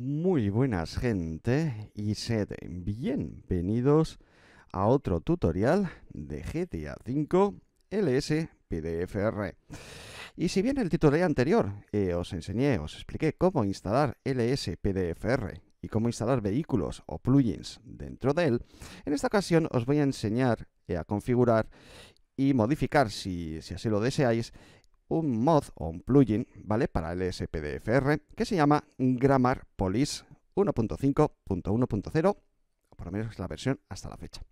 Muy buenas gente y sed bienvenidos a otro tutorial de GTA 5 LS PDFR. Y si bien el tutorial anterior eh, os enseñé, os expliqué cómo instalar LS PDFR y cómo instalar vehículos o plugins dentro de él, en esta ocasión os voy a enseñar eh, a configurar y modificar, si así lo deseáis, un mod o un plugin, ¿vale? Para el SPDFR, que se llama Grammar Police 1.5.1.0 por lo menos es la versión hasta la fecha.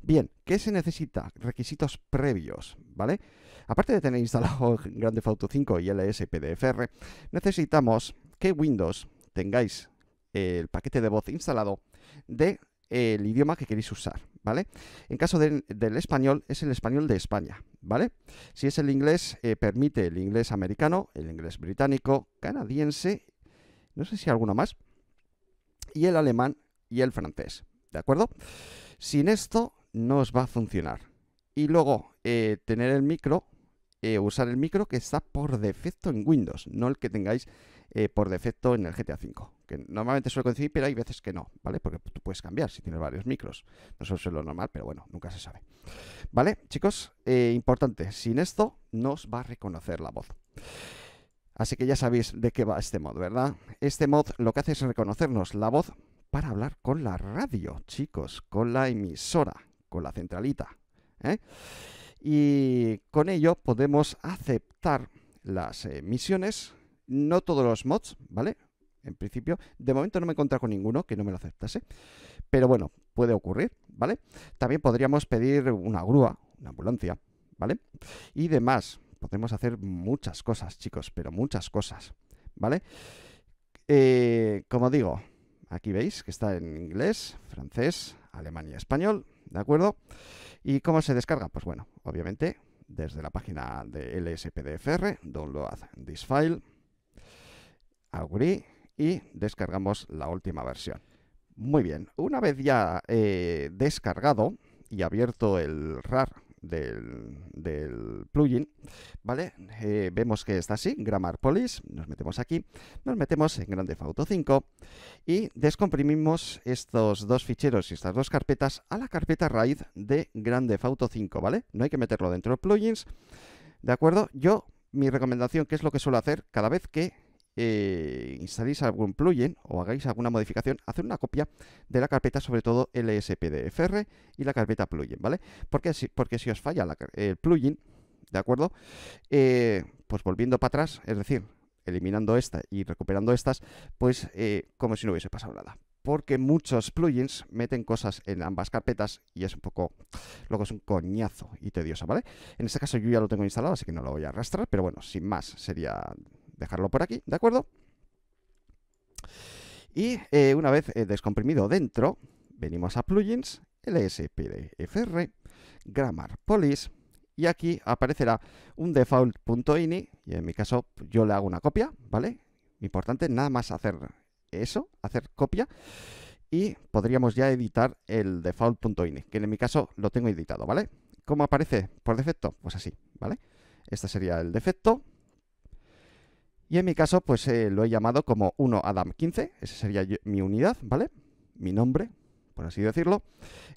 Bien, ¿qué se necesita? Requisitos previos, ¿vale? Aparte de tener instalado Grand Theft Auto 5 y el SPDFR, necesitamos que Windows tengáis el paquete de voz instalado de el idioma que queréis usar, ¿vale? En caso del español, es el español de España, ¿vale? Si es el inglés, eh, permite el inglés americano, el inglés británico, canadiense, no sé si alguno más, y el alemán y el francés, ¿de acuerdo? Sin esto no os va a funcionar. Y luego, eh, tener el micro, eh, usar el micro que está por defecto en Windows, no el que tengáis por defecto en el GTA V, que normalmente suele coincidir, pero hay veces que no, ¿vale? Porque tú puedes cambiar si tienes varios micros. No suele ser lo normal, pero bueno, nunca se sabe. ¿Vale? Chicos, eh, importante, sin esto no va a reconocer la voz. Así que ya sabéis de qué va este mod, ¿verdad? Este mod lo que hace es reconocernos la voz para hablar con la radio, chicos, con la emisora, con la centralita. ¿eh? Y con ello podemos aceptar las emisiones, no todos los mods, ¿vale? En principio, de momento no me he encontrado con ninguno que no me lo aceptase. Pero bueno, puede ocurrir, ¿vale? También podríamos pedir una grúa, una ambulancia, ¿vale? Y demás. Podemos hacer muchas cosas, chicos, pero muchas cosas, ¿vale? Eh, como digo, aquí veis que está en inglés, francés, alemán y español, ¿de acuerdo? ¿Y cómo se descarga? Pues bueno, obviamente desde la página de LSPDFR, download this file, agree, y descargamos la última versión. Muy bien, una vez ya eh, descargado y abierto el RAR del, plugin, ¿vale? Eh, vemos que está así, Grammar Police. nos metemos aquí, nos metemos en Grande Auto 5 y descomprimimos estos dos ficheros y estas dos carpetas a la carpeta raíz de Grande Auto 5, ¿vale? No hay que meterlo dentro de plugins, ¿de acuerdo? Yo, mi recomendación, que es lo que suelo hacer cada vez que eh, instaléis algún plugin o hagáis alguna modificación, hacer una copia de la carpeta, sobre todo lspdfr y la carpeta plugin, ¿vale? Porque si, porque si os falla el plugin, ¿de acuerdo? Eh, pues volviendo para atrás, es decir, eliminando esta y recuperando estas, pues eh, como si no hubiese pasado nada. Porque muchos plugins meten cosas en ambas carpetas y es un poco, luego es un coñazo y tedioso, ¿vale? En este caso yo ya lo tengo instalado, así que no lo voy a arrastrar, pero bueno, sin más, sería dejarlo por aquí, ¿de acuerdo? Y eh, una vez eh, descomprimido dentro, venimos a plugins, lspdfr, grammar y aquí aparecerá un default.ini, y en mi caso yo le hago una copia, ¿vale? Importante, nada más hacer eso, hacer copia, y podríamos ya editar el default.ini, que en mi caso lo tengo editado, ¿vale? ¿Cómo aparece por defecto? Pues así, ¿vale? Este sería el defecto, y en mi caso, pues eh, lo he llamado como 1adam15, esa sería mi unidad, ¿vale? Mi nombre, por así decirlo.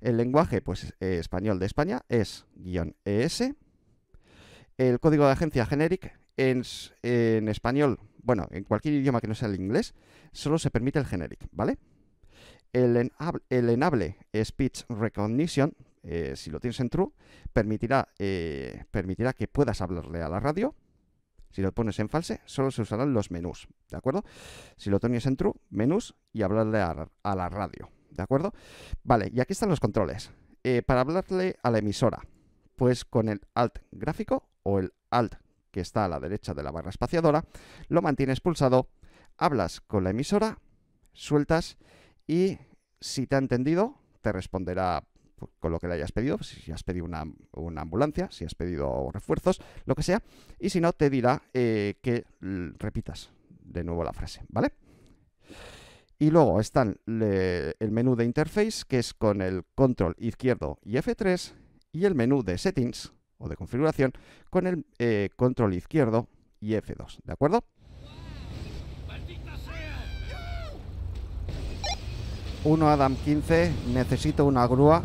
El lenguaje, pues eh, español de España, es guión ES. El código de agencia generic en, español, bueno, en cualquier idioma que no sea el inglés, solo se permite el generic, ¿vale? El enable, Speech Recognition, eh, si lo tienes en true, permitirá, permitirá que puedas hablarle a la radio. Si lo pones en false, solo se usarán los menús, ¿de acuerdo? Si lo tienes en true, menús y hablarle a, la radio, ¿de acuerdo? Vale, y aquí están los controles. Eh, para hablarle a la emisora, pues con el alt gráfico o el alt que está a la derecha de la barra espaciadora, lo mantienes pulsado, hablas con la emisora, sueltas y si te ha entendido, te responderá con lo que le hayas pedido, pues, si has pedido una, ambulancia, si has pedido refuerzos, lo que sea, y si no, te dirá eh, que repitas de nuevo la frase, ¿vale? Y luego están el menú de interface, que es con el control izquierdo y F3, y el menú de settings o de configuración con el eh, control izquierdo y F2, ¿de acuerdo? Uno Adam 15, necesito una grúa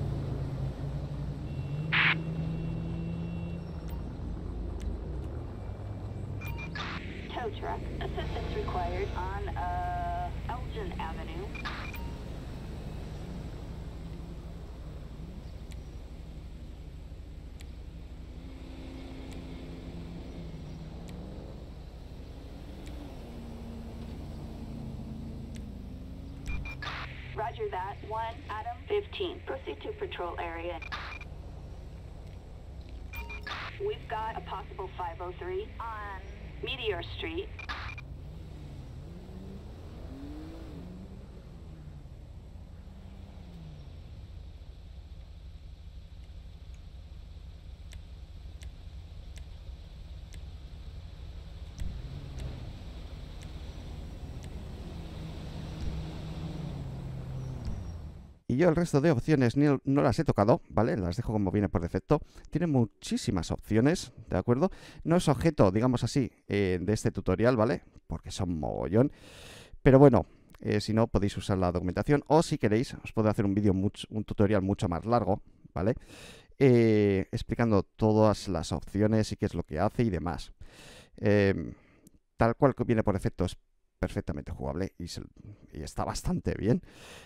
area. We've got a possible 503 on Meteor Street. el resto de opciones no las he tocado, ¿vale? Las dejo como viene por defecto. Tiene muchísimas opciones, ¿de acuerdo? No es objeto, digamos así, eh, de este tutorial, ¿vale? Porque son mogollón. Pero bueno, eh, si no, podéis usar la documentación o si queréis, os puedo hacer un vídeo, un tutorial mucho más largo, ¿vale? Eh, explicando todas las opciones y qué es lo que hace y demás. Em, tal cual que viene por defecto es perfectamente jugable y, está bastante bien.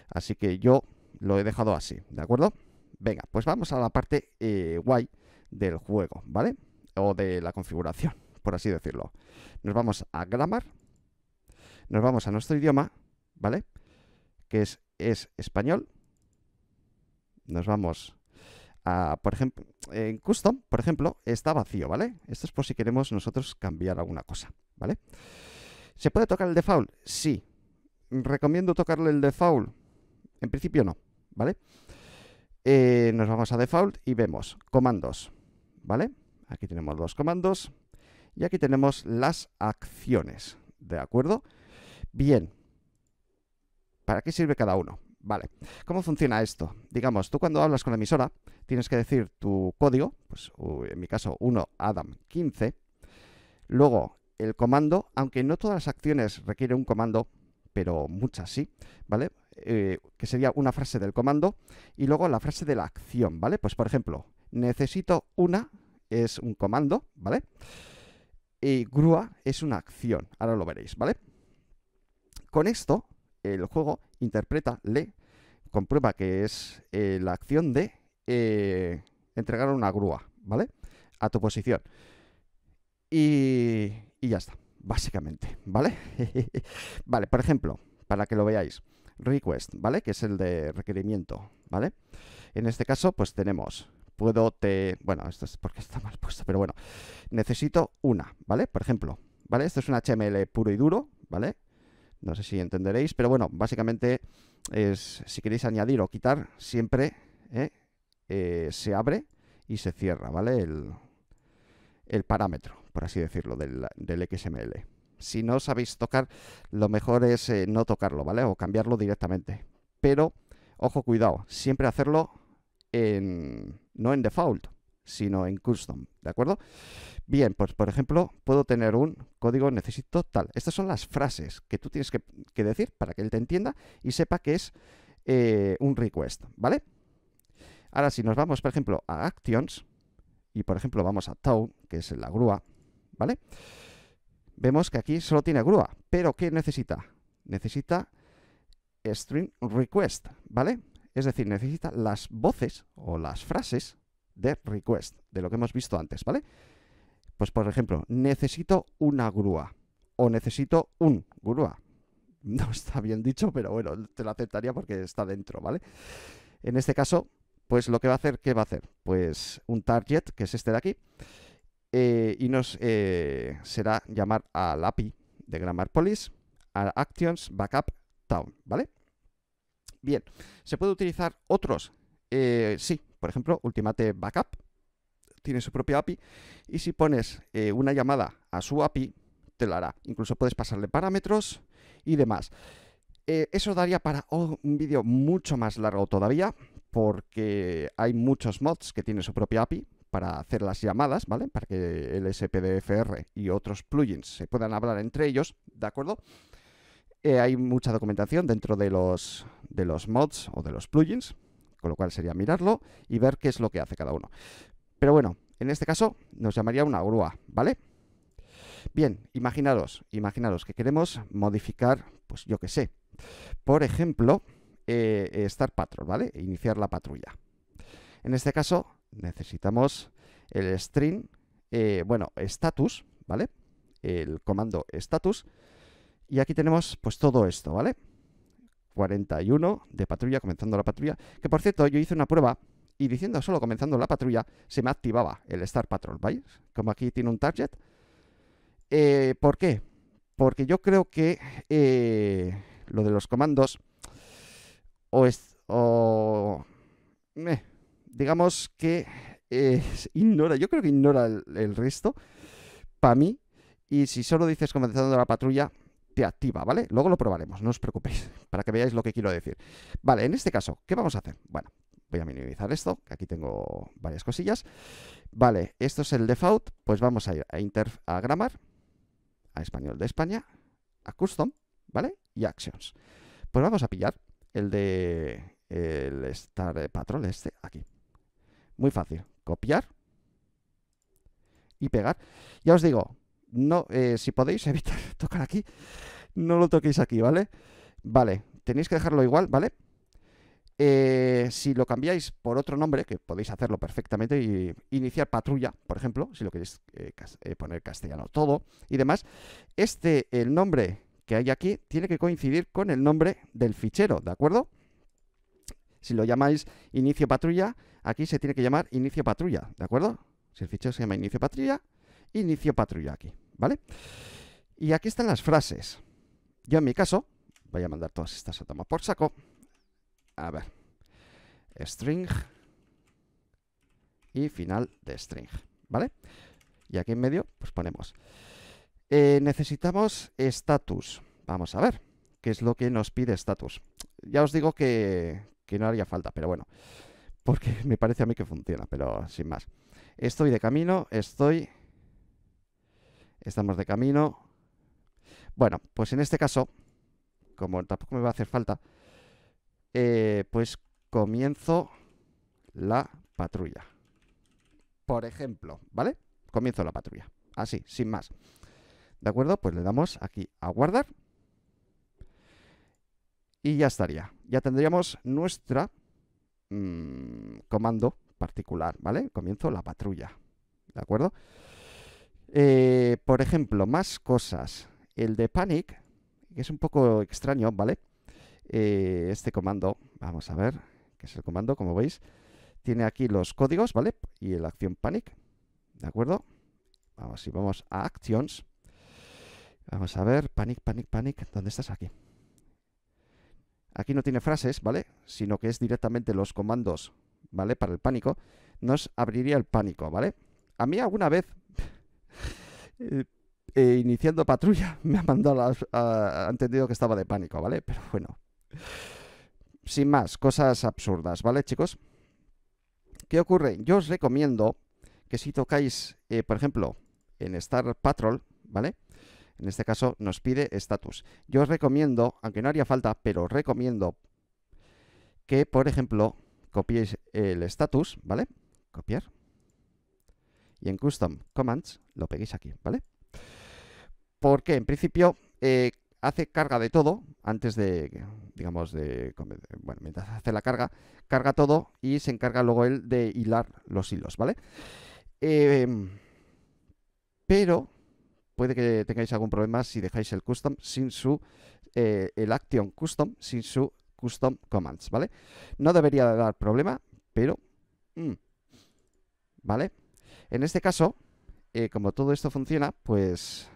Así que yo lo he dejado así, ¿de acuerdo? Venga, pues vamos a la parte eh, guay del juego, ¿vale? O de la configuración, por así decirlo. Nos vamos a Grammar, nos vamos a nuestro idioma, ¿vale? Que es, es español. Nos vamos a, por ejemplo, en Custom, por ejemplo, está vacío, ¿vale? Esto es por si queremos nosotros cambiar alguna cosa, ¿vale? ¿Se puede tocar el default? Sí. ¿Recomiendo tocarle el default? En principio no, ¿vale? Eh, nos vamos a default y vemos comandos, ¿vale? Aquí tenemos los comandos y aquí tenemos las acciones, ¿de acuerdo? Bien, ¿para qué sirve cada uno? Vale, ¿cómo funciona esto? Digamos, tú cuando hablas con la emisora tienes que decir tu código, pues en mi caso 1adam15, luego el comando, aunque no todas las acciones requieren un comando, pero muchas sí, ¿vale? Eh, que sería una frase del comando, y luego la frase de la acción, ¿vale? Pues por ejemplo, necesito una es un comando, ¿vale? Y grúa es una acción, ahora lo veréis, ¿vale? Con esto, el juego interpreta, le comprueba que es eh, la acción de eh, entregar una grúa, ¿vale? A tu posición. Y, y ya está, básicamente, ¿vale? vale, por ejemplo, para que lo veáis request, ¿vale? Que es el de requerimiento, ¿vale? En este caso, pues tenemos, puedo te... Bueno, esto es porque está mal puesto, pero bueno, necesito una, ¿vale? Por ejemplo, ¿vale? Esto es un HTML puro y duro, ¿vale? No sé si entenderéis, pero bueno, básicamente es, si queréis añadir o quitar, siempre ¿eh? Eh, se abre y se cierra, ¿vale? El, el parámetro, por así decirlo, del XML si no sabéis tocar, lo mejor es eh, no tocarlo, ¿vale? O cambiarlo directamente. Pero, ojo, cuidado, siempre hacerlo en, no en default, sino en custom, ¿de acuerdo? Bien, pues por ejemplo, puedo tener un código necesito tal. Estas son las frases que tú tienes que, decir para que él te entienda y sepa que es eh, un request, ¿vale? Ahora, si nos vamos, por ejemplo, a Actions, y por ejemplo vamos a town que es la grúa, ¿vale? vale vemos que aquí solo tiene grúa, pero ¿qué necesita? Necesita string request, ¿vale? Es decir, necesita las voces o las frases de request, de lo que hemos visto antes, ¿vale? Pues por ejemplo, necesito una grúa o necesito un grúa. No está bien dicho, pero bueno, te lo aceptaría porque está dentro, ¿vale? En este caso, pues lo que va a hacer, ¿qué va a hacer? Pues un target, que es este de aquí, eh, y nos eh, será llamar al API de Police a Actions Backup Town, ¿vale? Bien, se puede utilizar otros, eh, sí, por ejemplo, Ultimate Backup tiene su propia API y si pones una llamada a su API, te la hará. Incluso puedes pasarle parámetros y demás. eso daría para un vídeo mucho más largo todavía, porque hay muchos mods que tienen su propia API, para hacer las llamadas, ¿vale? Para que el SPDFR y otros plugins se puedan hablar entre ellos, ¿de acuerdo? Eh, hay mucha documentación dentro de los, de los mods o de los plugins, con lo cual sería mirarlo y ver qué es lo que hace cada uno. Pero bueno, en este caso nos llamaría una grúa, ¿vale? Bien, imaginaros, imaginaros que queremos modificar, pues yo qué sé, por ejemplo, eh, Star Start Patrol, ¿vale? Iniciar la patrulla. En este caso, necesitamos el string, eh, bueno, status, ¿vale? El comando status. Y aquí tenemos pues todo esto, ¿vale? 41 de patrulla, comenzando la patrulla. Que por cierto, yo hice una prueba y diciendo solo comenzando la patrulla, se me activaba el Star Patrol, ¿vale? Como aquí tiene un target. Eh, ¿Por qué? Porque yo creo que eh, lo de los comandos o, es, o digamos que eh, ignora, yo creo que ignora el, resto, para mí, y si solo dices comenzando la patrulla, te activa, ¿vale? Luego lo probaremos, no os preocupéis, para que veáis lo que quiero decir. Vale, en este caso, ¿qué vamos a hacer? Bueno, voy a minimizar esto, que aquí tengo varias cosillas. Vale, esto es el default, pues vamos a ir a, inter, a a español de España, a custom, ¿vale? Y actions. Pues vamos a pillar el de el Star Patrol este, aquí. Muy fácil. Copiar y pegar. Ya os digo, no, eh, si podéis evitar tocar aquí, no lo toquéis aquí, ¿vale? Vale, tenéis que dejarlo igual, ¿vale? Eh, si lo cambiáis por otro nombre, que podéis hacerlo perfectamente, y iniciar patrulla, por ejemplo, si lo queréis eh, poner castellano todo y demás, este, el nombre que hay aquí, tiene que coincidir con el nombre del fichero, ¿de acuerdo? Si lo llamáis inicio patrulla, aquí se tiene que llamar inicio patrulla, ¿de acuerdo? Si el fichero se llama inicio patrulla, inicio patrulla aquí, ¿vale? Y aquí están las frases. Yo en mi caso, voy a mandar todas estas a tomar por saco. A ver, string y final de string, ¿vale? Y aquí en medio, pues ponemos. Eh, necesitamos status. Vamos a ver qué es lo que nos pide status. Ya os digo que, que no haría falta, pero bueno porque me parece a mí que funciona, pero sin más. Estoy de camino, estoy... Estamos de camino. Bueno, pues en este caso, como tampoco me va a hacer falta, eh, pues comienzo la patrulla. Por ejemplo, ¿vale? Comienzo la patrulla. Así, sin más. ¿De acuerdo? Pues le damos aquí a guardar. Y ya estaría. Ya tendríamos nuestra Mm, comando particular, ¿vale? Comienzo la patrulla, ¿de acuerdo? Eh, por ejemplo, más cosas. El de Panic, que es un poco extraño, ¿vale? Eh, este comando, vamos a ver, que es el comando, como veis, tiene aquí los códigos, ¿vale? Y la acción Panic, ¿de acuerdo? Vamos, si vamos a Actions, vamos a ver, Panic, Panic, Panic, ¿dónde estás aquí? aquí no tiene frases, ¿vale? Sino que es directamente los comandos, ¿vale? Para el pánico, nos abriría el pánico, ¿vale? A mí alguna vez, eh, iniciando patrulla, me ha mandado, a, ha entendido que estaba de pánico, ¿vale? Pero bueno. Sin más, cosas absurdas, ¿vale, chicos? ¿Qué ocurre? Yo os recomiendo que si tocáis, eh, por ejemplo, en Star Patrol, ¿vale? En este caso nos pide status. Yo os recomiendo, aunque no haría falta, pero os recomiendo que, por ejemplo, copiéis el status, ¿vale? Copiar. Y en Custom Commands lo peguéis aquí, ¿vale? Porque en principio eh, hace carga de todo antes de, digamos, de, bueno, mientras hace la carga, carga todo y se encarga luego él de hilar los hilos, ¿vale? Em, pero puede que tengáis algún problema si dejáis el custom sin su eh, el action custom sin su custom commands, ¿vale? No debería dar problema, pero mm, ¿vale? En este caso, eh, como todo esto funciona, pues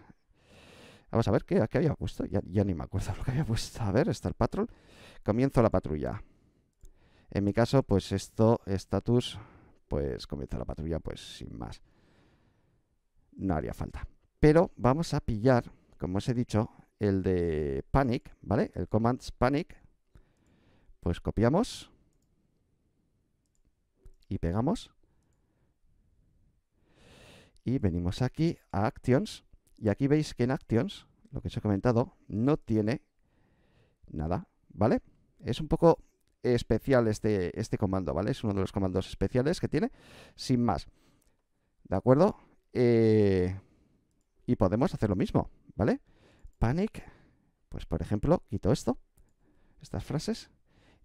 vamos a ver qué, había puesto. Ya, ni me acuerdo lo que había puesto. A ver, está el Patrol. Comienzo la patrulla. En mi caso, pues esto, status, pues comienza la patrulla, pues sin más. No haría falta. Pero vamos a pillar, como os he dicho, el de panic, ¿vale? El commands panic. Pues copiamos y pegamos. Y venimos aquí a Actions. Y aquí veis que en Actions, lo que os he comentado, no tiene nada, ¿vale? Es un poco especial este, este comando, ¿vale? Es uno de los comandos especiales que tiene, sin más. ¿De acuerdo? Eh, y podemos hacer lo mismo, ¿vale? Panic, pues por ejemplo, quito esto, estas frases,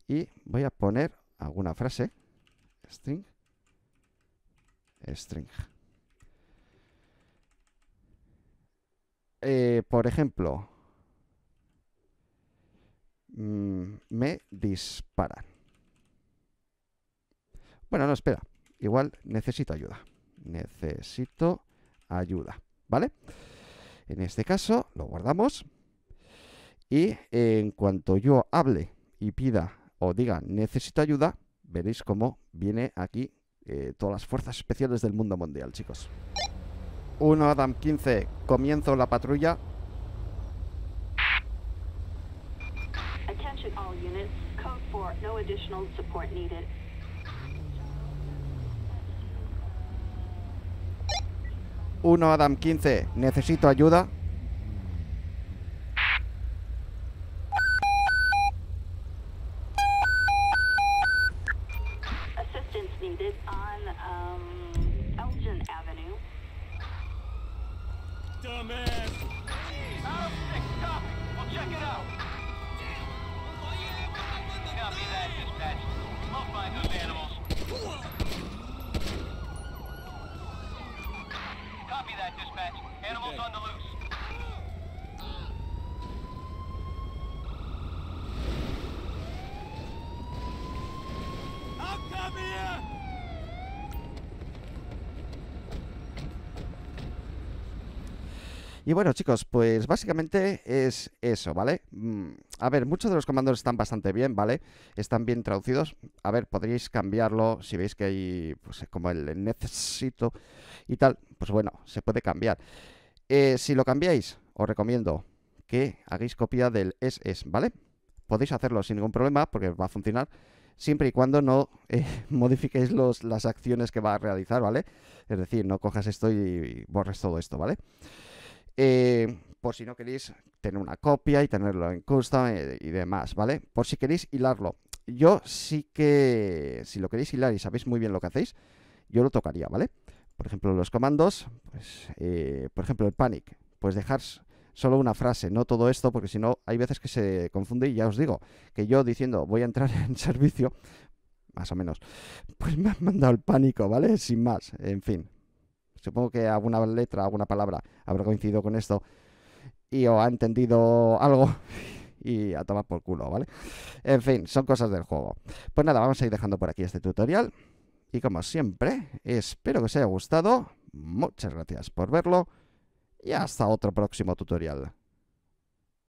y voy a poner alguna frase, string, string. Eh, por ejemplo, mm, me disparan. Bueno, no, espera. Igual necesito ayuda. Necesito ayuda. ¿vale? En este caso lo guardamos y en cuanto yo hable y pida o diga necesito ayuda, veréis cómo viene aquí eh, todas las fuerzas especiales del mundo mundial, chicos. 1 Adam 15, comienzo la patrulla. no 1 Adam 15, necesito ayuda. Y bueno, chicos, pues básicamente es eso, ¿vale? Mm, a ver, muchos de los comandos están bastante bien, ¿vale? Están bien traducidos. A ver, podríais cambiarlo si veis que hay, pues, como el necesito y tal. Pues bueno, se puede cambiar. Eh, si lo cambiáis, os recomiendo que hagáis copia del SS, ¿vale? Podéis hacerlo sin ningún problema porque va a funcionar siempre y cuando no eh, modifiquéis los, las acciones que va a realizar, ¿vale? Es decir, no cojas esto y borres todo esto, ¿vale? vale eh, por si no queréis tener una copia y tenerlo en custom eh, y, demás, ¿vale? Por si queréis hilarlo. Yo sí que, si lo queréis hilar y sabéis muy bien lo que hacéis, yo lo tocaría, ¿vale? Por ejemplo, los comandos, pues, eh, por ejemplo, el panic, pues dejar solo una frase, no todo esto, porque si no, hay veces que se confunde y ya os digo, que yo diciendo voy a entrar en servicio, más o menos, pues me han mandado el pánico, ¿vale? Sin más, en fin, Supongo que alguna letra, alguna palabra habrá coincidido con esto y o ha entendido algo y a tomado por culo, ¿vale? En fin, son cosas del juego. Pues nada, vamos a ir dejando por aquí este tutorial. Y como siempre, espero que os haya gustado. Muchas gracias por verlo. Y hasta otro próximo tutorial.